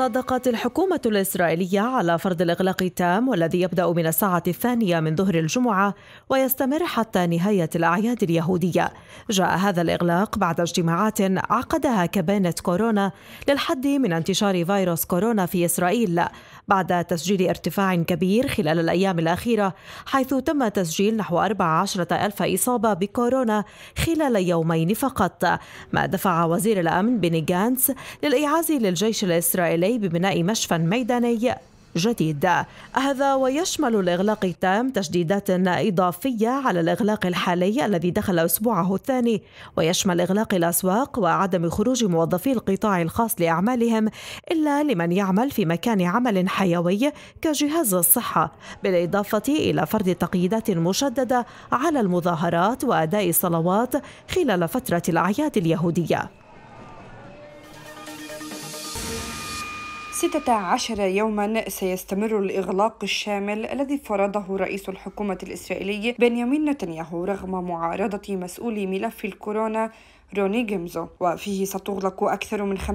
صادقت الحكومة الإسرائيلية على فرض الإغلاق التام والذي يبدأ من الساعة الثانية من ظهر الجمعة ويستمر حتى نهاية الأعياد اليهودية. جاء هذا الإغلاق بعد اجتماعات عقدها كبانة كورونا للحد من انتشار فيروس كورونا في إسرائيل بعد تسجيل ارتفاع كبير خلال الأيام الأخيرة حيث تم تسجيل نحو 14 ألف إصابة بكورونا خلال يومين فقط ما دفع وزير الأمن بني جانس للإيعاز للجيش الإسرائيلي ببناء مشفى ميداني جديد هذا ويشمل الإغلاق التام تجديدات إضافية على الإغلاق الحالي الذي دخل أسبوعه الثاني ويشمل إغلاق الأسواق وعدم خروج موظفي القطاع الخاص لأعمالهم إلا لمن يعمل في مكان عمل حيوي كجهاز الصحة بالإضافة إلى فرض تقييدات مشددة على المظاهرات وأداء الصلوات خلال فترة الأعياد اليهودية ستة عشر يوما سيستمر الإغلاق الشامل الذي فرضه رئيس الحكومة الإسرائيلي بنيامين نتنياهو رغم معارضة مسؤولي ملف الكورونا روني جيمزو وفيه ستغلق أكثر من 50%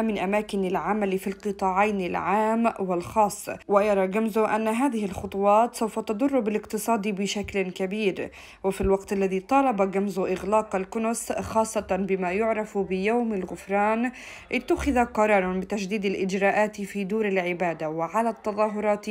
من أماكن العمل في القطاعين العام والخاص ويرى جيمزو أن هذه الخطوات سوف تضر بالاقتصاد بشكل كبير وفي الوقت الذي طالب جيمزو إغلاق الكنس خاصة بما يعرف بيوم الغفران اتخذ قرار بتشديد الإجراءات في دور العبادة وعلى التظاهرات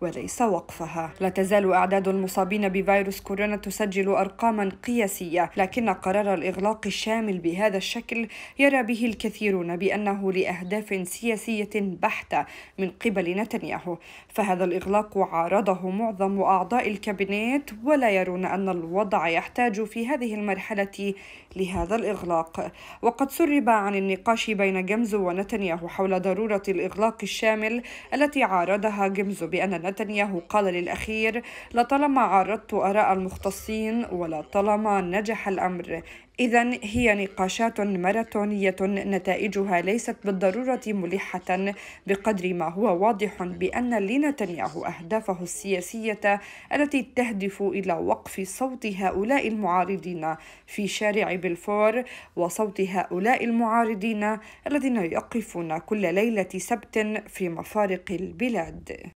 وليس وقفها لا تزال أعداد المصابين بفيروس كورونا تسجل أرقاما قياسية لكن قرار الإغلاق الشامل بهذا الشكل يرى به الكثيرون بأنه لأهداف سياسية بحتة من قبل نتنياهو فهذا الإغلاق عارضه معظم أعضاء الكابينيت ولا يرون أن الوضع يحتاج في هذه المرحلة لهذا الإغلاق وقد سرب عن النقاش بين جمزو ونتنياهو حول ضرورة الإغلاق الشامل التي عارضها جمزو بأن نتنياهو قال للأخير لطالما عارضت آراء المختصين ولطالما نجح الأمر إذا هي نقاشات ماراثونية نتائجها ليست بالضرورة ملحة بقدر ما هو واضح بأن لنتنياهو أهدافه السياسية التي تهدف إلى وقف صوت هؤلاء المعارضين في شارع بلفور وصوت هؤلاء المعارضين الذين يقفون كل ليلة سبت في مفارق البلاد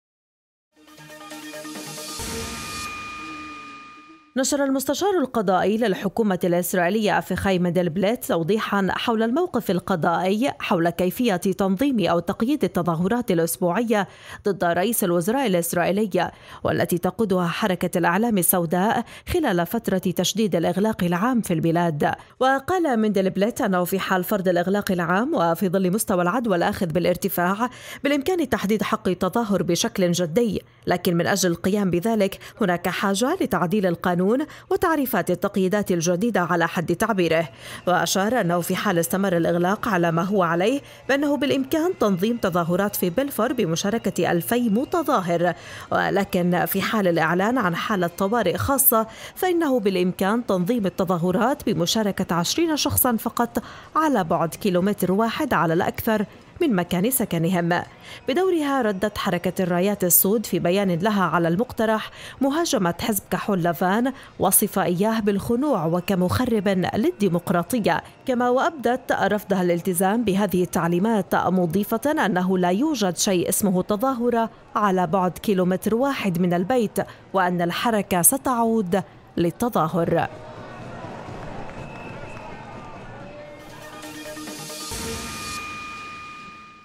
نشر المستشار القضائي للحكومة الإسرائيلية أفيخاي مندلبليت توضيحا حول الموقف القضائي حول كيفية تنظيم أو تقييد التظاهرات الأسبوعية ضد رئيس الوزراء الإسرائيلية والتي تقودها حركة الأعلام السوداء خلال فترة تشديد الإغلاق العام في البلاد وقال مندلبليت أنه في حال فرض الإغلاق العام وفي ظل مستوى العدوى الآخذ بالارتفاع بالإمكان تحديد حق التظاهر بشكل جدي لكن من أجل القيام بذلك هناك حاجة لتعديل القانون القانون وتعريفات التقييدات الجديدة على حد تعبيره وأشار أنه في حال استمر الإغلاق على ما هو عليه بأنه بالإمكان تنظيم تظاهرات في بلفور بمشاركة 2000 متظاهر ولكن في حال الإعلان عن حالة طوارئ خاصة فإنه بالإمكان تنظيم التظاهرات بمشاركة 20 شخصا فقط على بعد كيلومتر واحد على الأكثر من مكان سكنهم بدورها ردت حركة الرايات السود في بيان لها على المقترح مهاجمة حزب كحول لافان وصف إياه بالخنوع وكمخرب للديمقراطية كما وأبدت رفضها الالتزام بهذه التعليمات مضيفة أنه لا يوجد شيء اسمه تظاهرة على بعد كيلومتر واحد من البيت وأن الحركة ستعود للتظاهر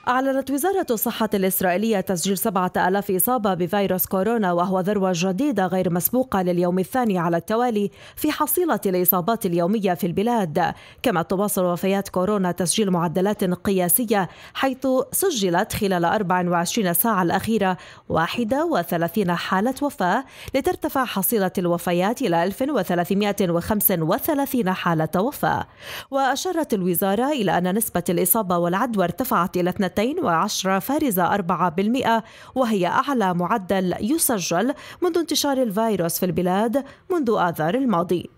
أعلنت وزارة الصحة الإسرائيلية تسجيل 7000 إصابة بفيروس كورونا وهو ذروة جديدة غير مسبوقة لليوم الثاني على التوالي في حصيلة الإصابات اليومية في البلاد كما تواصل وفيات كورونا تسجيل معدلات قياسية حيث سجلت خلال 24 ساعة الأخيرة 31 حالة وفاة لترتفع حصيلة الوفيات إلى 1335 حالة وفاة وأشارت الوزارة إلى أن نسبة الإصابة والعدوى ارتفعت إلى 210 فارزة 4% وهي أعلى معدل يسجل منذ انتشار الفيروس في البلاد منذ آذار الماضي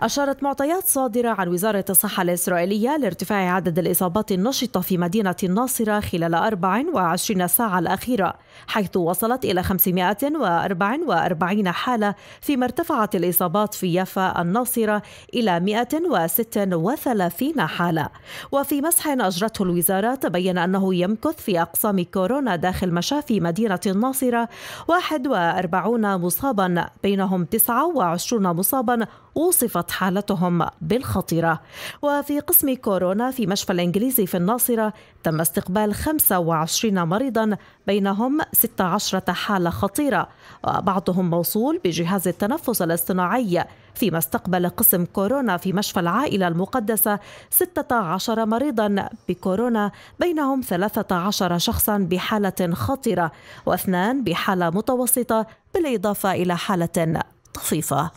أشارت معطيات صادرة عن وزارة الصحة الإسرائيلية لارتفاع عدد الإصابات النشطة في مدينة الناصرة خلال 24 ساعة الأخيرة حيث وصلت إلى 544 حالة فيما ارتفعت الإصابات في يافا الناصرة إلى 136 حالة وفي مسح أجرته الوزارة تبين أنه يمكث في أقسام كورونا داخل مشافي مدينة الناصرة 41 مصابا بينهم 29 مصابا وصفت حالتهم بالخطيرة وفي قسم كورونا في مشفى الإنجليزي في الناصرة تم استقبال 25 مريضا بينهم 16 حالة خطيرة وبعضهم موصول بجهاز التنفس الاصطناعي فيما استقبل قسم كورونا في مشفى العائلة المقدسة 16 مريضا بكورونا بينهم 13 شخصا بحالة خطيرة واثنان بحالة متوسطة بالإضافة إلى حالة طفيفة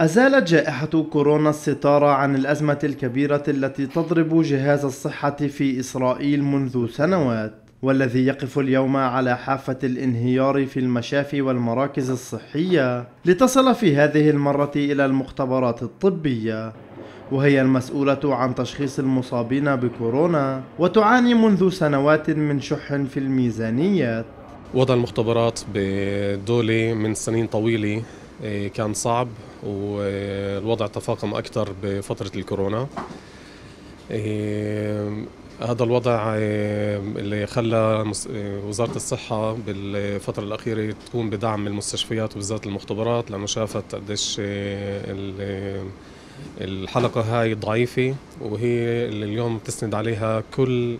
أزالت جائحة كورونا الستارة عن الأزمة الكبيرة التي تضرب جهاز الصحة في إسرائيل منذ سنوات والذي يقف اليوم على حافة الانهيار في المشافي والمراكز الصحية لتصل في هذه المرة إلى المختبرات الطبية وهي المسؤولة عن تشخيص المصابين بكورونا وتعاني منذ سنوات من شح في الميزانيات وضع المختبرات بدولة من سنين طويلة إيه، كان صعب والوضع تفاقم أكثر بفترة الكورونا إيه، هذا الوضع إيه، اللي خلى وزارة الصحة بالفترة الأخيرة تقوم بدعم المستشفيات وبالذات المختبرات لأنه شافت قديش الحلقة هاي ضعيفة وهي اللي اليوم تسند عليها كل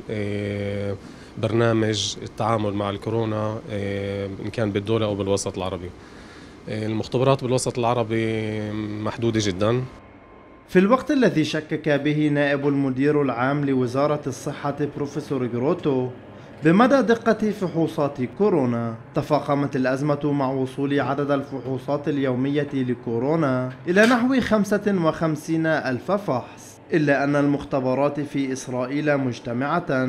برنامج التعامل مع الكورونا إن كان بالدولة أو بالوسط العربي المختبرات بالوسط العربي محدودة جدا في الوقت الذي شكك به نائب المدير العام لوزارة الصحة بروفيسور جروتو بمدى دقة فحوصات كورونا تفاقمت الأزمة مع وصول عدد الفحوصات اليومية لكورونا إلى نحو 55 ألف فحص إلا أن المختبرات في إسرائيل مجتمعة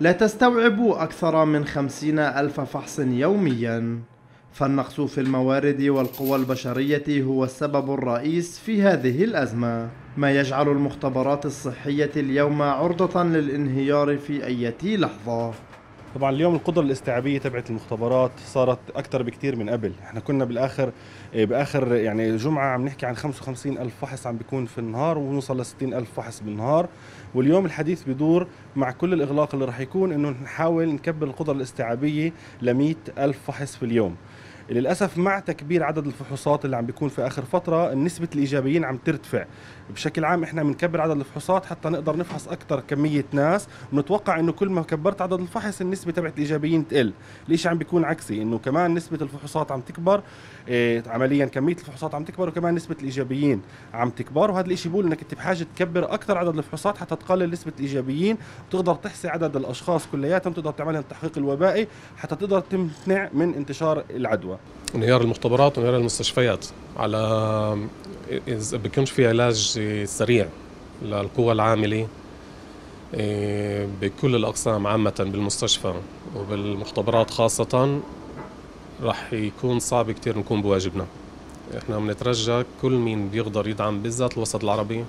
لا تستوعب أكثر من 50 ألف فحص يومياً فالنقص في الموارد والقوى البشرية هو السبب الرئيس في هذه الأزمة ما يجعل المختبرات الصحية اليوم عرضة للانهيار في أي لحظة طبعا اليوم القدره الاستيعابيه تبعت المختبرات صارت اكثر بكثير من قبل احنا كنا بالاخر إيه، باخر يعني جمعه عم نحكي عن 55 الف فحص عم بيكون في النهار ونوصل ل 60 الف فحص بالنهار واليوم الحديث بدور مع كل الاغلاق اللي رح يكون انه نحاول نكبر القدره الاستيعابيه ل 100 الف فحص في اليوم للاسف مع تكبير عدد الفحوصات اللي عم بيكون في اخر فتره نسبه الايجابيين عم ترتفع بشكل عام احنا بنكبر عدد الفحوصات حتى نقدر نفحص اكثر كميه ناس ونتوقع انه كل ما كبرت عدد الفحص النسبه تبعت الايجابيين تقل ليش عم بيكون عكسي انه كمان نسبه الفحوصات عم تكبر إيه عمليا كميه الفحوصات عم تكبر وكمان نسبه الايجابيين عم تكبر وهذا الشيء بيقول انك انت بحاجه تكبر اكثر عدد الفحوصات حتى تقلل نسبه الايجابيين وتقدر تحصي عدد الاشخاص كلياتهم تقدر تعمل التحقيق الوبائي حتى تقدر تمنع من انتشار العدوى انهيار المختبرات وانهيار المستشفيات على اذا بيكونش في علاج سريع للقوى العامله إيه، بكل الاقسام عامه بالمستشفى وبالمختبرات خاصه راح يكون صعب كتير نكون بواجبنا احنا بنترجى كل مين بيقدر يدعم بالذات الوسط العربي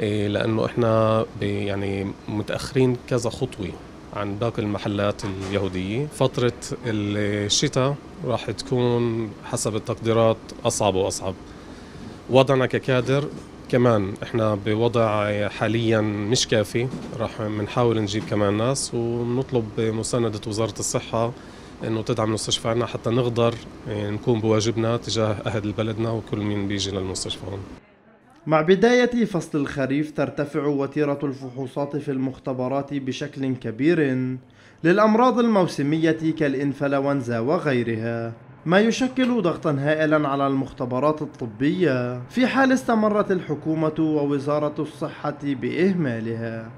إيه، لانه احنا يعني متاخرين كذا خطوه عن باقي المحلات اليهودية فترة الشتاء راح تكون حسب التقديرات أصعب وأصعب وضعنا ككادر كمان احنا بوضع حاليا مش كافي راح بنحاول نجيب كمان ناس ونطلب مساندة وزارة الصحة انه تدعم عنا حتى نقدر نكون بواجبنا تجاه اهل بلدنا وكل مين بيجي للمستشفى هون مع بداية فصل الخريف ترتفع وتيرة الفحوصات في المختبرات بشكل كبير للأمراض الموسمية كالإنفلونزا وغيرها ما يشكل ضغطا هائلا على المختبرات الطبية في حال استمرت الحكومة ووزارة الصحة بإهمالها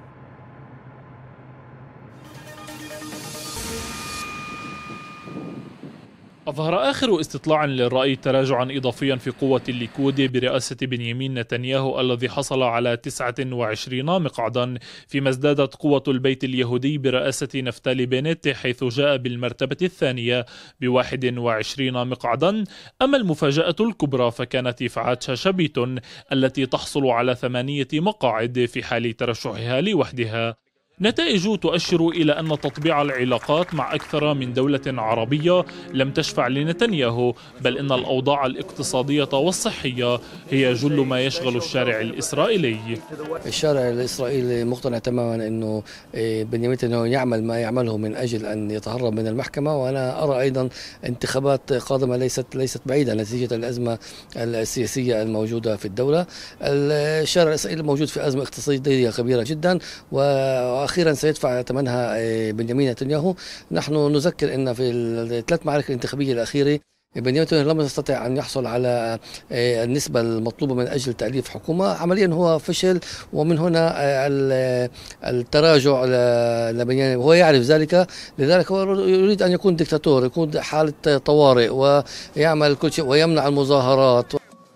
أظهر آخر استطلاع للرأي تراجعا إضافيا في قوة الليكود برئاسة بنيامين نتنياهو الذي حصل على 29 مقعدا فيما ازدادت قوة البيت اليهودي برئاسة نفتالي بنت حيث جاء بالمرتبة الثانية ب 21 مقعدا أما المفاجأة الكبرى فكانت إفعاد شاشبيتون التي تحصل على ثمانية مقاعد في حال ترشحها لوحدها نتائجه تؤشر إلى أن تطبيع العلاقات مع أكثر من دولة عربية لم تشفع لنتنياهو بل إن الأوضاع الاقتصادية والصحية هي جل ما يشغل الشارع الإسرائيلي الشارع الإسرائيلي مقتنع تماما أنه إيه، بنيامين نتنياهو يعمل ما يعمله من أجل أن يتهرب من المحكمة وأنا أرى أيضا انتخابات قادمة ليست ليست بعيدة نتيجة الأزمة السياسية الموجودة في الدولة الشارع الإسرائيلي موجود في أزمة اقتصادية كبيرة جدا و واخيرا سيدفع ثمنها آه، بنيامين نتنياهو نحن نذكر ان في الثلاث معارك الانتخابيه الاخيره بنيامين نتنياهو لم يستطع ان يحصل على آه، النسبه المطلوبه من اجل تاليف حكومه، عمليا هو فشل ومن هنا آه، التراجع لبنيامين هو يعرف ذلك، لذلك هو يريد ان يكون دكتاتور، يكون حاله طوارئ ويعمل كل شيء ويمنع المظاهرات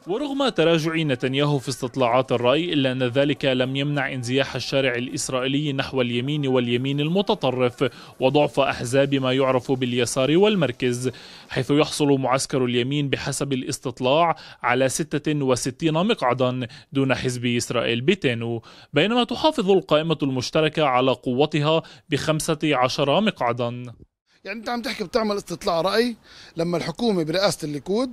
ورغم تراجع نتنياهو في استطلاعات الرأي إلا أن ذلك لم يمنع انزياح الشارع الإسرائيلي نحو اليمين واليمين المتطرف وضعف أحزاب ما يعرف باليسار والمركز حيث يحصل معسكر اليمين بحسب الاستطلاع على 66 مقعدا دون حزب إسرائيل بيتينو بينما تحافظ القائمة المشتركة على قوتها ب 15 مقعدا يعني انت عم تحكي بتعمل استطلاع راي لما الحكومه برئاسه الليكود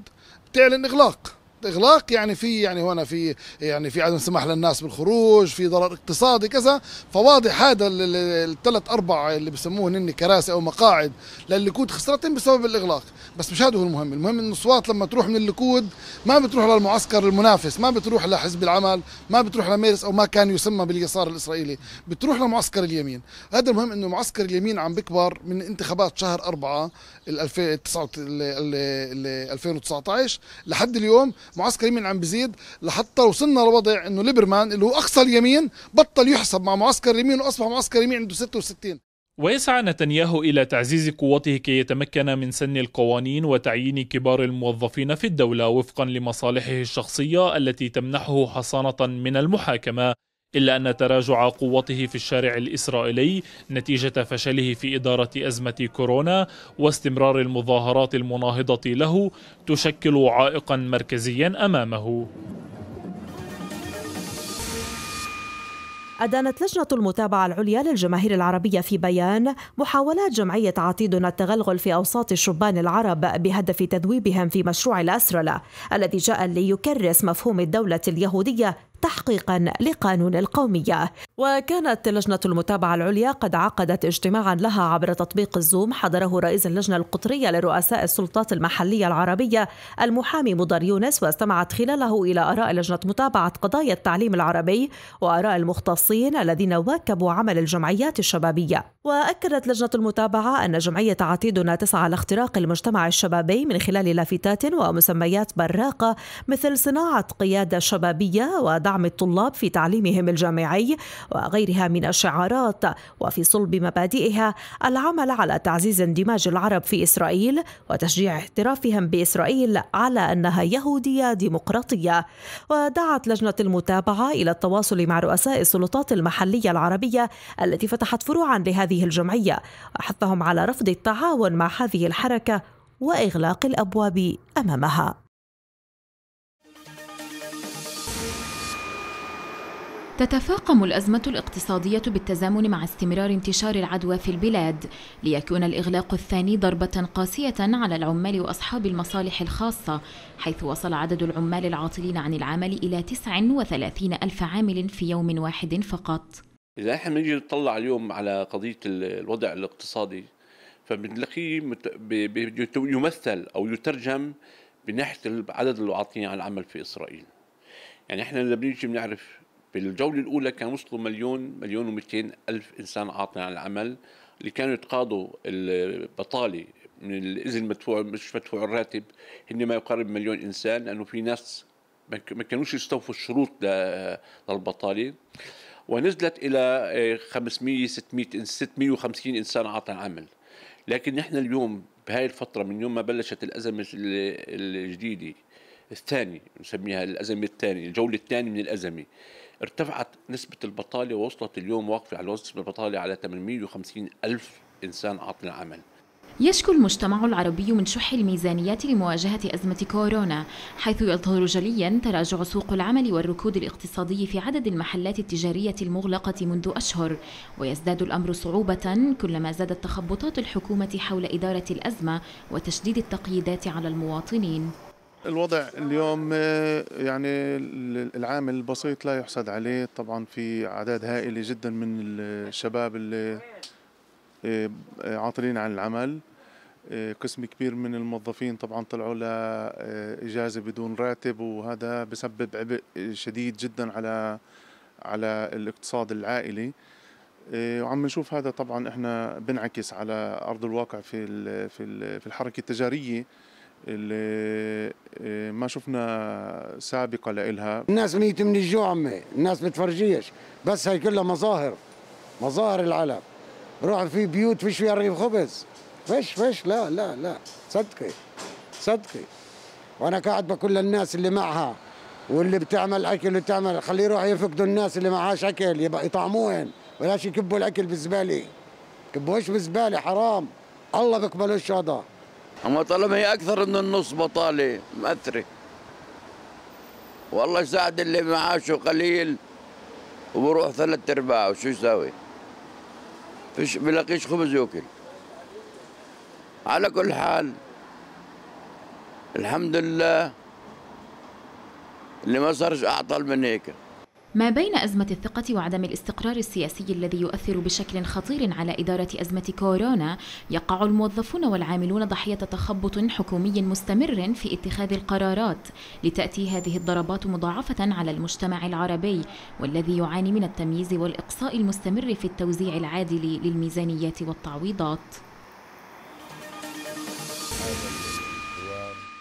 بتعلن اغلاق اغلاق يعني في يعني هنا في يعني في عدم سماح للناس بالخروج في ضرر اقتصادي كذا فواضح هذا الثلاث اربع اللي بسموهم هن كراسي او مقاعد للليكود خسرتهم بسبب الاغلاق بس مش هذا هو المهم المهم ان الصوات لما تروح من الليكود ما بتروح للمعسكر المنافس ما بتروح لحزب العمل ما بتروح لميرس او ما كان يسمى باليسار الاسرائيلي بتروح لمعسكر اليمين هذا المهم انه معسكر اليمين عم بكبر من انتخابات شهر 4 2019 لحد اليوم معسكر يمين عم بزيد لحتى وصلنا لوضع انه ليبرمان اللي هو اقصى اليمين بطل يحسب مع معسكر يمين واصبح معسكر يمين عنده 66 ويسعى نتنياهو إلى تعزيز قوته كي يتمكن من سن القوانين وتعيين كبار الموظفين في الدولة وفقا لمصالحه الشخصية التي تمنحه حصانة من المحاكمة إلا أن تراجع قوته في الشارع الإسرائيلي نتيجة فشله في إدارة أزمة كورونا واستمرار المظاهرات المناهضة له تشكل عائقا مركزيا أمامه أدانت لجنة المتابعة العليا للجماهير العربية في بيان محاولات جمعية عتيدنا التغلغل في أوساط الشبان العرب بهدف تذويبهم في مشروع الأسرلة الذي جاء ليكرس مفهوم الدولة اليهودية تحقيقا لقانون القومية وكانت لجنة المتابعة العليا قد عقدت اجتماعا لها عبر تطبيق الزوم حضره رئيس اللجنة القطرية لرؤساء السلطات المحلية العربية المحامي مضر يونس واستمعت خلاله إلى آراء لجنة متابعة قضايا التعليم العربي وآراء المختصين الذين واكبوا عمل الجمعيات الشبابية وأكدت لجنة المتابعة أن جمعية عتيدنا تسعى لاختراق المجتمع الشبابي من خلال لافتات ومسميات براقة مثل صناعة قيادة شبابية ودعم دعم الطلاب في تعليمهم الجامعي وغيرها من الشعارات وفي صلب مبادئها العمل على تعزيز اندماج العرب في إسرائيل وتشجيع احترافهم بإسرائيل على أنها يهودية ديمقراطية ودعت لجنة المتابعة إلى التواصل مع رؤساء السلطات المحلية العربية التي فتحت فروعا لهذه الجمعية وحثهم على رفض التعاون مع هذه الحركة وإغلاق الأبواب أمامها تتفاقم الأزمة الاقتصادية بالتزامن مع استمرار انتشار العدوى في البلاد ليكون الإغلاق الثاني ضربة قاسية على العمال وأصحاب المصالح الخاصة حيث وصل عدد العمال العاطلين عن العمل إلى 39 ألف عامل في يوم واحد فقط إذا احنا نجي نطلع اليوم على قضية الوضع الاقتصادي فبنلاقيه يمثل أو يترجم بناحية عدد العاطلين عن العمل في إسرائيل يعني احنا لما بنيجي بنعرف بالجولة الأولى كان وصلوا مليون مليون ومئتين ألف إنسان عاطل عن العمل اللي كانوا يتقاضوا البطالة من الإذن مدفوع مش مدفوع الراتب هن ما يقارب مليون إنسان لأنه في ناس ما كانوش يستوفوا الشروط للبطالة ونزلت إلى 500 600 650 إنسان عاطل عن العمل لكن نحن اليوم بهاي الفترة من يوم ما بلشت الأزمة الجديدة الثاني نسميها الأزمة الثانية الجولة الثانية من الأزمة ارتفعت نسبة البطالة ووصلت اليوم واقفة على نسبة البطالة على 850 ألف إنسان عاطل عمل يشكو المجتمع العربي من شح الميزانيات لمواجهة أزمة كورونا حيث يظهر جليا تراجع سوق العمل والركود الاقتصادي في عدد المحلات التجارية المغلقة منذ أشهر ويزداد الأمر صعوبة كلما زادت تخبطات الحكومة حول إدارة الأزمة وتشديد التقييدات على المواطنين الوضع اليوم آه، يعني العامل البسيط لا يحسد عليه طبعا في اعداد هائله جدا من الشباب اللي آه، آه، عاطلين عن العمل قسم كبير من الموظفين طبعا طلعوا لإجازة بدون راتب وهذا بسبب عبء شديد جدا على على الاقتصاد العائلي وعم نشوف هذا طبعا احنا بنعكس على ارض الواقع في في الحركه التجاريه اللي آه، ما شفنا سابقه لإلها الناس ميت من الجوع عمي الناس بتفرجيش بس هي كلها مظاهر مظاهر العلم روح في بيوت فيش فيها رغيف خبز فيش فيش لا لا لا صدقي صدقي وانا قاعد بكل الناس اللي معها واللي بتعمل اكل وتعمل خليه يروح يفقدوا الناس اللي معهاش اكل يطعموهن ولاش يكبوا الاكل بالزباله كبوش بالزباله حرام الله بيقبلوش هذا أما طالما هي أكثر من النص بطالة مأثرة والله يساعد اللي معاشه قليل وبروح ثلاث أرباع وشو يساوي فيش بلاقيش خبز ياكل على كل حال الحمد لله اللي ما صارش أعطل من هيك ما بين أزمة الثقة وعدم الاستقرار السياسي الذي يؤثر بشكل خطير على إدارة أزمة كورونا، يقع الموظفون والعاملون ضحية تخبط حكومي مستمر في اتخاذ القرارات، لتأتي هذه الضربات مضاعفة على المجتمع العربي، والذي يعاني من التمييز والإقصاء المستمر في التوزيع العادل للميزانيات والتعويضات.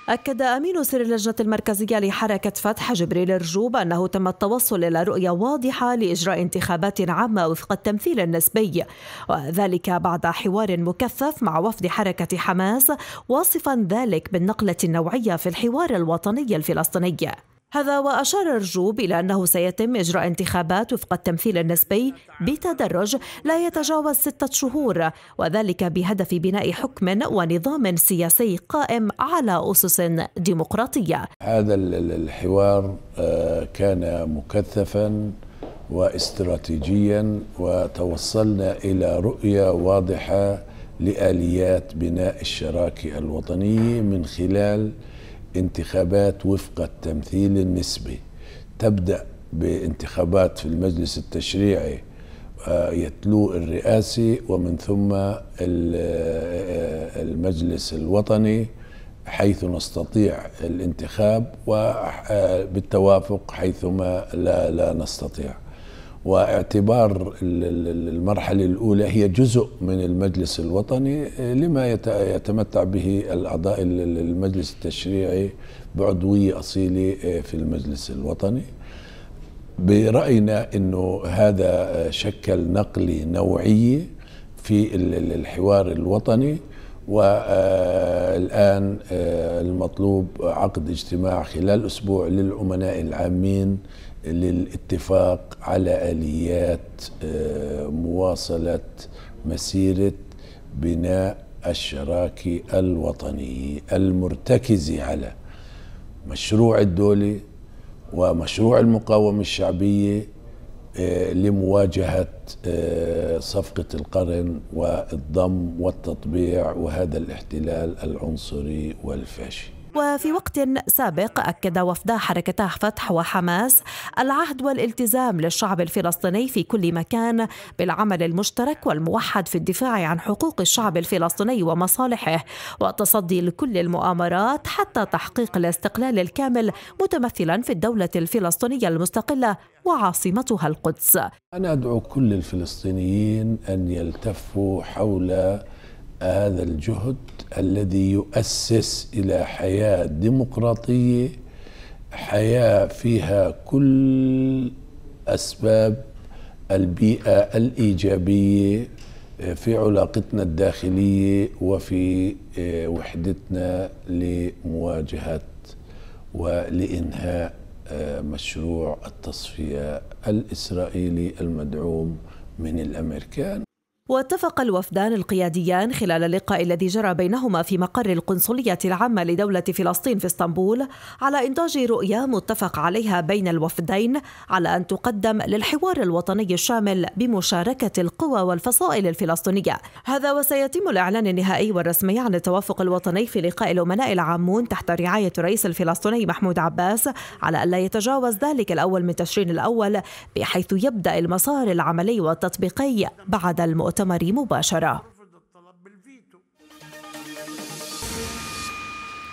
أكد أمين سر اللجنة المركزية لحركة فتح جبريل الرجوب أنه تم التوصل إلى رؤية واضحة لإجراء انتخابات عامة وفق التمثيل النسبي وذلك بعد حوار مكثف مع وفد حركة حماس واصفا ذلك بالنقلة النوعية في الحوار الوطني الفلسطيني هذا وأشار رجوب إلى أنه سيتم إجراء انتخابات وفق التمثيل النسبي بتدرج لا يتجاوز ستة شهور وذلك بهدف بناء حكم ونظام سياسي قائم على أسس ديمقراطية هذا الحوار آه، كان مكثفا واستراتيجيا وتوصلنا إلى رؤية واضحة لآليات بناء الشراكة الوطنية من خلال انتخابات وفق التمثيل النسبي تبدأ بانتخابات في المجلس التشريعي آه، يتلو الرئاسي ومن ثم آه، المجلس الوطني حيث نستطيع الانتخاب وبالتوافق آه، حيثما لا لا نستطيع واعتبار المرحلة الأولى هي جزء من المجلس الوطني آه، لما يتمتع به الأعضاء المجلس التشريعي بعضوية أصيلة آه، في المجلس الوطني برأينا أنه هذا آه، شكل نقلة نوعية في الحوار الوطني والآن المطلوب عقد اجتماع خلال أسبوع للأمناء العامين للاتفاق على اليات آه، مواصله مسيره بناء الشراكه الوطنيه المرتكزه على مشروع الدوله ومشروع المقاومه الشعبيه آه، لمواجهه آه، صفقه القرن والضم والتطبيع وهذا الاحتلال العنصري والفاشي وفي وقت سابق أكد وفدا حركتا فتح وحماس العهد والالتزام للشعب الفلسطيني في كل مكان بالعمل المشترك والموحد في الدفاع عن حقوق الشعب الفلسطيني ومصالحه والتصدي لكل المؤامرات حتى تحقيق الاستقلال الكامل متمثلا في الدولة الفلسطينية المستقلة وعاصمتها القدس أنا أدعو كل الفلسطينيين أن يلتفوا حول هذا الجهد الذي يؤسس الى حياه ديمقراطيه حياه فيها كل اسباب البيئه الايجابيه آه، في علاقتنا الداخليه وفي آه، وحدتنا لمواجهه ولانهاء آه، مشروع التصفيه الاسرائيلي المدعوم من الامريكان واتفق الوفدان القياديان خلال اللقاء الذي جرى بينهما في مقر القنصلية العامة لدولة فلسطين في اسطنبول على إنتاج رؤية متفق عليها بين الوفدين على أن تقدم للحوار الوطني الشامل بمشاركة القوى والفصائل الفلسطينية هذا وسيتم الإعلان النهائي والرسمي عن التوافق الوطني في لقاء الأمناء العامون تحت رعاية الرئيس الفلسطيني محمود عباس على ألا يتجاوز ذلك الأول من تشرين الأول بحيث يبدأ المسار العملي والتطبيقي بعد المؤتمر المؤتمر مباشرة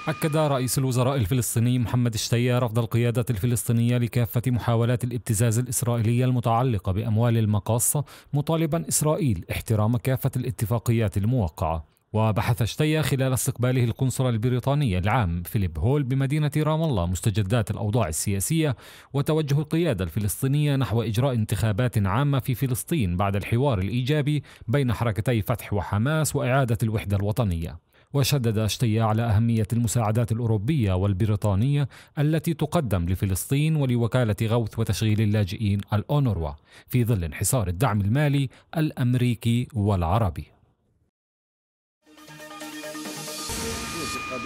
أكد رئيس الوزراء الفلسطيني محمد الشتية رفض القيادة الفلسطينية لكافة محاولات الابتزاز الإسرائيلية المتعلقة بأموال المقاصة مطالبا إسرائيل احترام كافة الاتفاقيات الموقعة وبحث شتية خلال استقباله القنصل البريطاني العام فيليب هول بمدينة رام الله مستجدات الأوضاع السياسية وتوجه القيادة الفلسطينية نحو إجراء انتخابات عامة في فلسطين بعد الحوار الإيجابي بين حركتي فتح وحماس وإعادة الوحدة الوطنية وشدد شتية على أهمية المساعدات الأوروبية والبريطانية التي تقدم لفلسطين ولوكالة غوث وتشغيل اللاجئين الأونروا في ظل انحصار الدعم المالي الأمريكي والعربي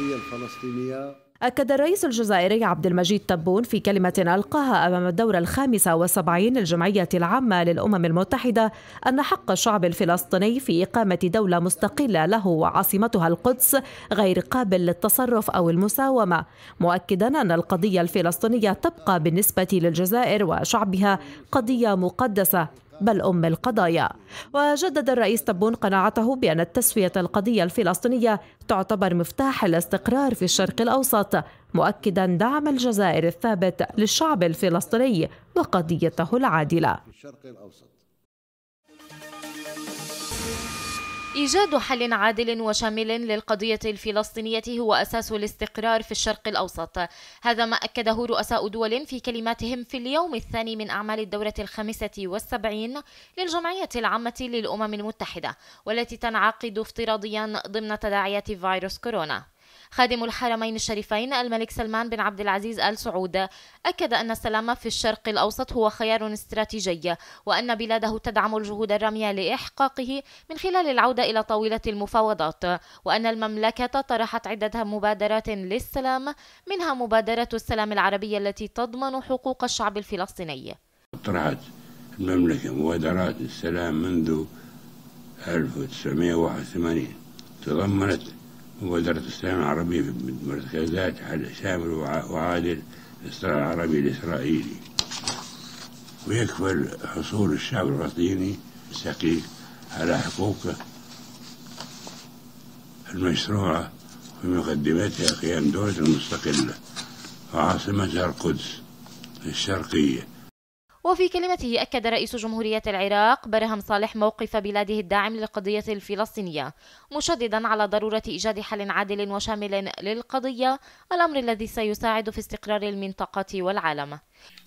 القضية الفلسطينية أكد الرئيس الجزائري عبد المجيد تبون في كلمة ألقاها أمام الدورة الخامسة والسبعين للجمعية العامة للأمم المتحدة أن حق الشعب الفلسطيني في إقامة دولة مستقلة له وعاصمتها القدس غير قابل للتصرف أو المساومة مؤكدا أن القضية الفلسطينية تبقى بالنسبة للجزائر وشعبها قضية مقدسة بل أم القضايا وجدد الرئيس تبون قناعته بأن التسوية القضية الفلسطينية تعتبر مفتاح الاستقرار في الشرق الأوسط مؤكدا دعم الجزائر الثابت للشعب الفلسطيني وقضيته العادلة إيجاد حل عادل وشامل للقضية الفلسطينية هو أساس الاستقرار في الشرق الأوسط هذا ما أكده رؤساء دول في كلماتهم في اليوم الثاني من أعمال الدورة الخامسة والسبعين للجمعية العامة للأمم المتحدة والتي تنعقد افتراضيا ضمن تداعيات فيروس كورونا خادم الحرمين الشريفين الملك سلمان بن عبد العزيز آل سعود أكد أن السلام في الشرق الأوسط هو خيار استراتيجي وأن بلاده تدعم الجهود الرامية لإحقاقه من خلال العودة إلى طاولة المفاوضات وأن المملكة طرحت عدة مبادرات للسلام منها مبادرة السلام العربية التي تضمن حقوق الشعب الفلسطيني طرحت المملكة مبادرات السلام منذ 1981 تضمنت وزارة السلام العربية على شامل وعادل العربي الإسرائيلي ويكفل حصول الشعب الفلسطيني الشقيق على حقوقه المشروعة في مقدمتها قيام دولة مستقلة وعاصمتها القدس الشرقية وفي كلمته أكد رئيس جمهورية العراق برهم صالح موقف بلاده الداعم للقضية الفلسطينية مشددا على ضرورة إيجاد حل عادل وشامل للقضية الأمر الذي سيساعد في استقرار المنطقة والعالم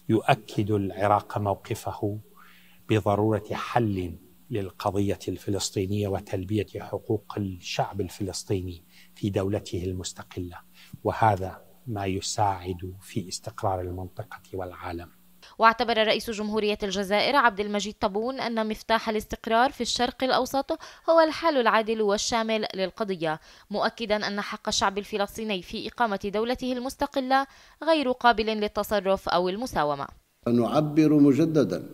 يؤكد العراق موقفه بضرورة حل للقضية الفلسطينية وتلبية حقوق الشعب الفلسطيني في دولته المستقلة وهذا ما يساعد في استقرار المنطقة والعالم واعتبر رئيس جمهورية الجزائر عبد المجيد طبون أن مفتاح الاستقرار في الشرق الأوسط هو الحل العادل والشامل للقضية مؤكدا أن حق الشعب الفلسطيني في إقامة دولته المستقلة غير قابل للتصرف أو المساومة نعبر مجددا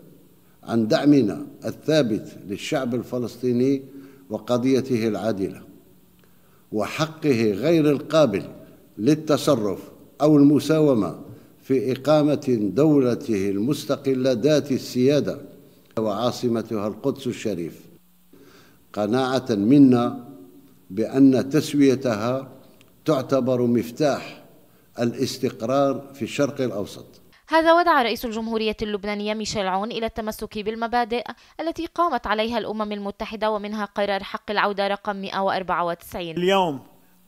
عن دعمنا الثابت للشعب الفلسطيني وقضيته العادله وحقه غير القابل للتصرف او المساومه في إقامة دولته المستقلة ذات السيادة وعاصمتها القدس الشريف قناعة منا بأن تسويتها تعتبر مفتاح الاستقرار في الشرق الأوسط هذا ودعا رئيس الجمهورية اللبنانية ميشيل عون إلى التمسك بالمبادئ التي قامت عليها الأمم المتحدة ومنها قرار حق العودة رقم 194 اليوم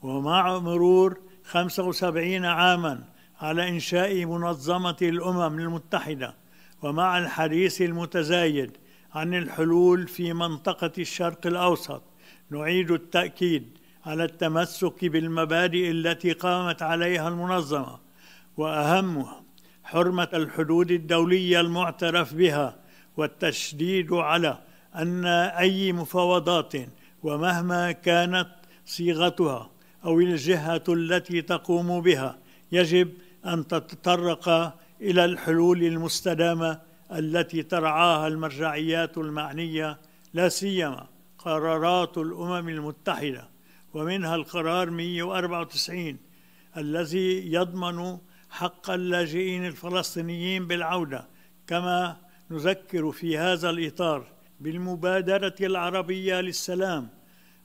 ومع مرور 75 عاماً على إنشاء منظمة الأمم المتحدة ومع الحديث المتزايد عن الحلول في منطقة الشرق الأوسط نعيد التأكيد على التمسك بالمبادئ التي قامت عليها المنظمة وأهمها حرمة الحدود الدولية المعترف بها والتشديد على أن أي مفاوضات ومهما كانت صيغتها أو الجهة التي تقوم بها يجب أن تتطرق إلى الحلول المستدامة التي ترعاها المرجعيات المعنية لا سيما قرارات الأمم المتحدة ومنها القرار 194 الذي يضمن حق اللاجئين الفلسطينيين بالعودة كما نذكر في هذا الإطار بالمبادرة العربية للسلام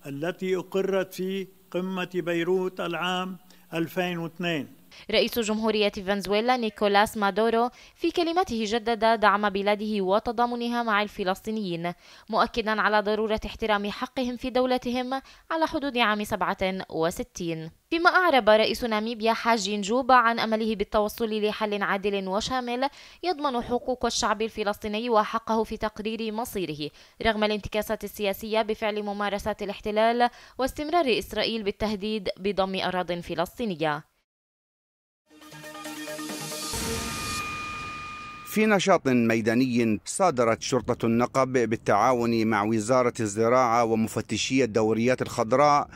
التي أقرت في قمة بيروت العام 2002 رئيس جمهورية فنزويلا نيكولاس مادورو في كلمته جدد دعم بلاده وتضامنها مع الفلسطينيين مؤكدا على ضرورة احترام حقهم في دولتهم على حدود عام 67 فيما أعرب رئيس ناميبيا حاج جوبا عن أمله بالتوصل لحل عادل وشامل يضمن حقوق الشعب الفلسطيني وحقه في تقرير مصيره رغم الانتكاسات السياسية بفعل ممارسات الاحتلال واستمرار إسرائيل بالتهديد بضم أراض فلسطينية في نشاط ميداني صادرت شرطة النقب بالتعاون مع وزارة الزراعة ومفتشي الدوريات الخضراء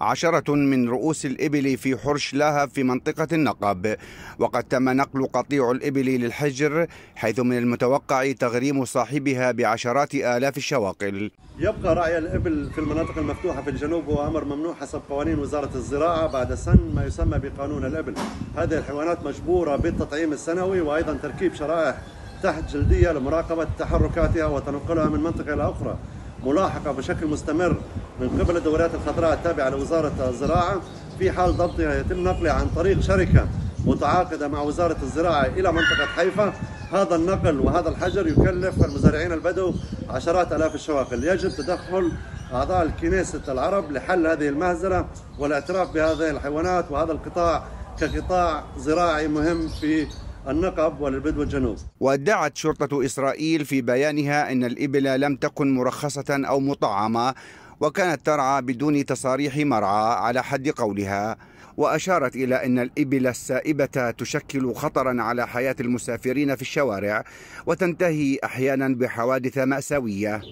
عشرة من رؤوس الإبل في حرش لها في منطقة النقب وقد تم نقل قطيع الإبل للحجر حيث من المتوقع تغريم صاحبها بعشرات آلاف الشواقل يبقى رعي الإبل في المناطق المفتوحة في الجنوب هو أمر ممنوع حسب قوانين وزارة الزراعة بعد سن ما يسمى بقانون الإبل هذه الحيوانات مجبورة بالتطعيم السنوي وأيضا تركيب شرائح تحت جلدية لمراقبة تحركاتها وتنقلها من منطقة إلى أخرى ملاحقة بشكل مستمر من قبل الدوريات الخضراء التابعة لوزارة الزراعة في حال ضبطها يتم نقلها عن طريق شركة متعاقدة مع وزارة الزراعة إلى منطقة حيفا هذا النقل وهذا الحجر يكلف المزارعين البدو عشرات الاف الشواغل يجب تدخل اعضاء الكنيسة العرب لحل هذه المهزله والاعتراف بهذه الحيوانات وهذا القطاع كقطاع زراعي مهم في النقب والبدو الجنوب وادعت شرطة إسرائيل في بيانها أن الإبل لم تكن مرخصة أو مطعمة وكانت ترعى بدون تصاريح مرعى على حد قولها وأشارت إلى أن الإبل السائبة تشكل خطرا على حياة المسافرين في الشوارع وتنتهي أحيانا بحوادث مأساوية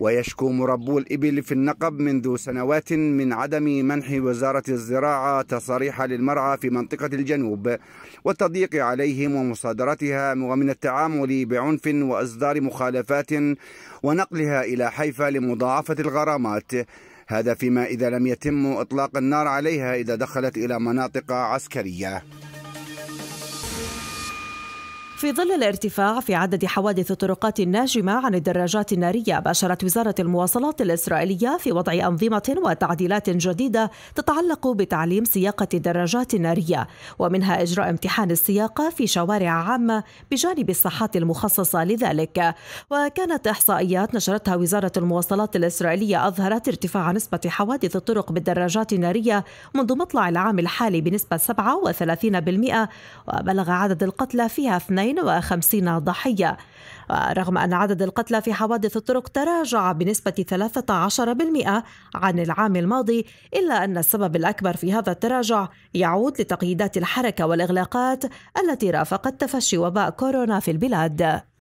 ويشكو مربو الإبل في النقب منذ سنوات من عدم منح وزارة الزراعة تصاريح للمرعى في منطقة الجنوب والتضييق عليهم ومصادرتها ومن التعامل بعنف وإصدار مخالفات ونقلها إلى حيفا لمضاعفة الغرامات هذا فيما إذا لم يتم إطلاق النار عليها إذا دخلت إلى مناطق عسكرية في ظل الارتفاع في عدد حوادث الطرقات الناجمة عن الدراجات النارية باشرت وزارة المواصلات الإسرائيلية في وضع أنظمة وتعديلات جديدة تتعلق بتعليم سياقة الدراجات النارية ومنها إجراء امتحان السياقة في شوارع عامة بجانب الساحات المخصصة لذلك وكانت إحصائيات نشرتها وزارة المواصلات الإسرائيلية أظهرت ارتفاع نسبة حوادث الطرق بالدراجات النارية منذ مطلع العام الحالي بنسبة 37% وبلغ عدد القتلى فيها 2 250 ضحية رغم أن عدد القتلى في حوادث الطرق تراجع بنسبة 13% عن العام الماضي إلا أن السبب الأكبر في هذا التراجع يعود لتقييدات الحركة والإغلاقات التي رافقت تفشي وباء كورونا في البلاد